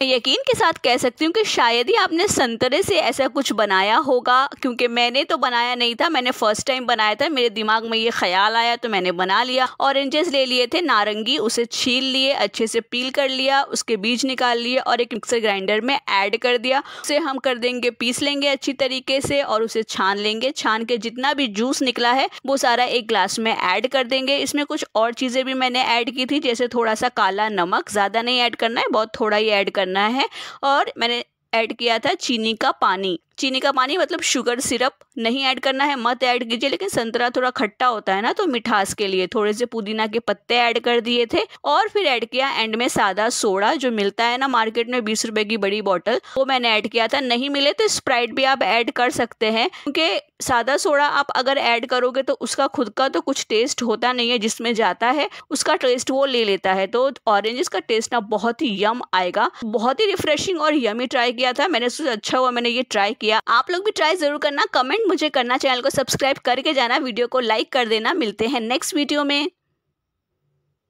मैं यकीन के साथ कह सकती हूँ कि शायद ही आपने संतरे से ऐसा कुछ बनाया होगा क्योंकि मैंने तो बनाया नहीं था मैंने फर्स्ट टाइम बनाया था मेरे दिमाग में ये ख्याल आया तो मैंने बना लिया ऑरेंजेस ले लिए थे नारंगी उसे छील लिए अच्छे से पील कर लिया उसके बीज निकाल लिए और एक मिक्सर ग्राइंडर में ऐड कर दिया उसे हम कर देंगे पीस लेंगे अच्छी तरीके से और उसे छान लेंगे छान के जितना भी जूस निकला है वो सारा एक ग्लास में ऐड कर देंगे इसमें कुछ और चीज़ें भी मैंने ऐड की थी जैसे थोड़ा सा काला नमक ज़्यादा नहीं ऐड करना है बहुत थोड़ा ही ऐड कर करना है और मैंने ऐड किया था चीनी का पानी चीनी का पानी मतलब शुगर सिरप नहीं ऐड करना है मत ऐड कीजिए लेकिन संतरा थोड़ा खट्टा होता है ना तो मिठास के लिए थोड़े से पुदीना के पत्ते ऐड कर दिए थे और फिर ऐड किया एंड में सादा सोडा जो मिलता है ना मार्केट में बीस रुपए की बड़ी बॉटल वो मैंने ऐड किया था नहीं मिले तो स्प्राइट भी आप ऐड कर सकते हैं क्योंकि सादा सोडा आप अगर ऐड करोगे तो उसका खुद का तो कुछ टेस्ट होता नहीं है जिसमें जाता है उसका टेस्ट वो ले लेता है तो ऑरेंजेस का टेस्ट ना बहुत ही यम आएगा बहुत ही रिफ्रेशिंग और यमी ट्राई किया था मैंने सोचा अच्छा हुआ मैंने ये ट्राई किया किया आप लोग भी ट्राई जरूर करना कमेंट मुझे करना चैनल को सब्सक्राइब करके जाना वीडियो को लाइक कर देना मिलते हैं नेक्स्ट वीडियो में